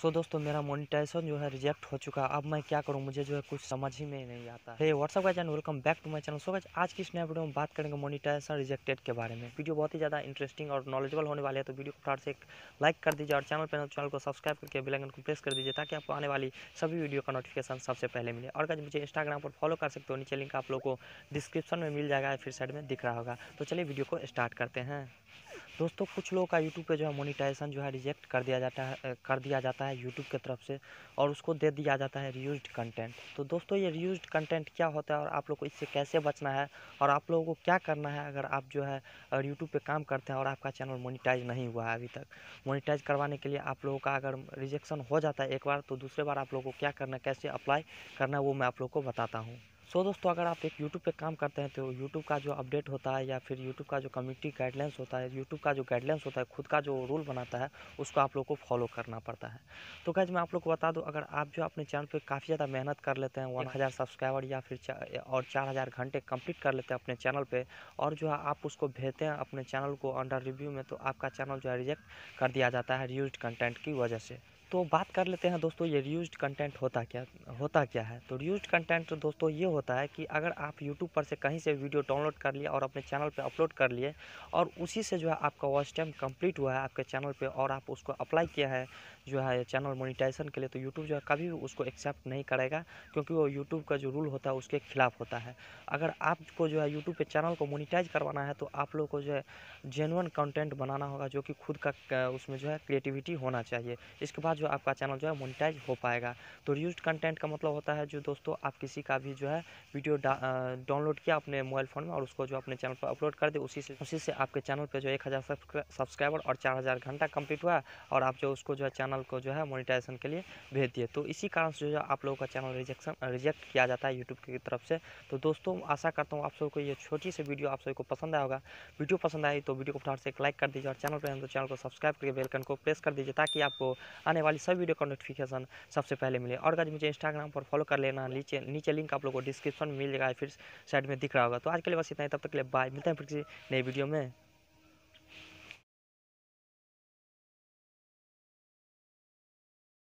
सो so, दोस्तों मेरा monetization जो है रिजेक्ट हो चुका है अब मैं क्या करूँ मुझे जो है कुछ समझ ही में नहीं आता है व्हाट्सअप का channel welcome back to my channel so आज की इस नए वीडियो में बात करेंगे मोनिटाइजेशन रिजेक्टेड के बारे में वीडियो बहुत ही ज़्यादा इंटरेस्टिंग और नॉलेजेबल होने वाले है तो वीडियो को फटार से लाइक कर दीजिए और चैनल पर चैनल को सब्सक्राइब करके बेलाइकन को प्रेस कर दीजिए ताकि आपको आने वाली सभी वीडियो का नोटिफिकेशन सबसे पहले मिले और अगर मुझे इंस्टाग्राम पर फॉलो कर सकते हो नीचे लिंक आप लोग को डिस्क्रिप्शन में मिल जाएगा फिर साइड में दिख रहा होगा तो चलिए वीडियो को स्टार्ट करते हैं दोस्तों कुछ लोगों का यूट्यूब पे जो है मोनिटाइजेशन जो है रिजेक्ट कर दिया जाता है कर दिया जाता है यूट्यूब की तरफ से और उसको दे दिया जाता है रीयूज कंटेंट तो दोस्तों ये रीयूज कंटेंट क्या होता है और आप लोग को इससे कैसे बचना है और आप लोगों को क्या करना है अगर आप जो है यूट्यूब पर काम करते हैं और आपका चैनल मोनिटाइज नहीं हुआ है अभी तक मोनिटाइज करवाने के लिए आप लोगों का अगर रिजेक्शन हो जाता है एक बार तो दूसरे बार आप लोगों को क्या करना है कैसे अप्लाई करना है वो मैं आप लोग को बताता हूँ सो so, दोस्तों अगर आप एक यूट्यूब पे काम करते हैं तो यूट्यूब का जो अपडेट होता है या फिर यूट्यूब का जो कम्युनिटी गाइडलाइंस होता है यूट्यूब का जो गाइडलाइंस होता है खुद का जो रूल बनाता है उसको आप लोग को फॉलो करना पड़ता है तो गैज मैं आप लोग को बता दूँ अगर आप जो अपने चैनल पर काफ़ी ज़्यादा मेहनत कर लेते हैं वन हज़ार सब्सक्राइबर या फिर और चार हज़ार घंटे कंप्लीट कर लेते हैं अपने चैनल पर और जो है आप उसको भेजते हैं अपने चैनल को अंडर रिव्यू में तो आपका चैनल जो है रिजेक्ट कर दिया जाता है रियूज कंटेंट की वजह से तो बात कर लेते हैं दोस्तों ये रियूज कंटेंट होता क्या होता क्या है तो रियूज कंटेंट दोस्तों ये होता है कि अगर आप यूट्यूब पर से कहीं से वीडियो डाउनलोड कर लिए और अपने चैनल पर अपलोड कर लिए और उसी से जो है आपका वॉच टाइम कंप्लीट हुआ है आपके चैनल पर और आप उसको अप्लाई किया है जो है चैनल मोनिटाइजेशन के लिए तो यूट्यूब जो है कभी भी उसको एक्सेप्ट नहीं करेगा क्योंकि वो यूट्यूब का जो रूल होता है उसके खिलाफ होता है अगर आपको जो है यूट्यूब पर चैनल को मोनिटाइज करवाना है तो आप लोग को जो है जेनुअन कंटेंट बनाना होगा जो कि खुद का उसमें जो है क्रिएटिविटी होना चाहिए इसके बाद जो आपका चैनल जो है मोनिटाइज हो पाएगा तो रीयूज कंटेंट का मतलब होता है जो दोस्तों आप किसी का भी जो है वीडियो डाउनलोड किया अपने मोबाइल फ़ोन में और उसको जो अपने चैनल पर अपलोड कर दे उसी से उसी से आपके चैनल पर जो एक हज़ार सब्सक्राइबर और चार हज़ार घंटा कंप्लीट हुआ और आप जो उसको जो है चैनल को जो है मोनिटाइजेशन के लिए भेज दिए तो इसी कारण से जो है आप लोगों का चैनल रिजेक्शन रिजेक्ट किया जाता है यूट्यूब की तरफ से तो दोस्तों आशा करता हूँ आप सबको ये छोटी सी वीडियो आप सबको पसंद आया होगा वीडियो पसंद आई तो वीडियो को फटाफट से एक लाइक कर दीजिए और चैनल पर तो चैनल को सब्सक्राइब करके बेलकन को प्रेस कर दीजिए ताकि आपको आने वाले वाली सब वीडियो का नोटिफिकेशन सबसे पहले मिले और अगर मुझे इंस्टाग्राम पर फॉलो कर लेना नीचे नीचे लिंक आप लोग को डिस्क्रिप्शन में मिल जाएगा फिर साइड में दिख रहा होगा तो आज के लिए बस इतना ही तब तक के लिए बाय मिलते हैं फिर किसी नई वीडियो में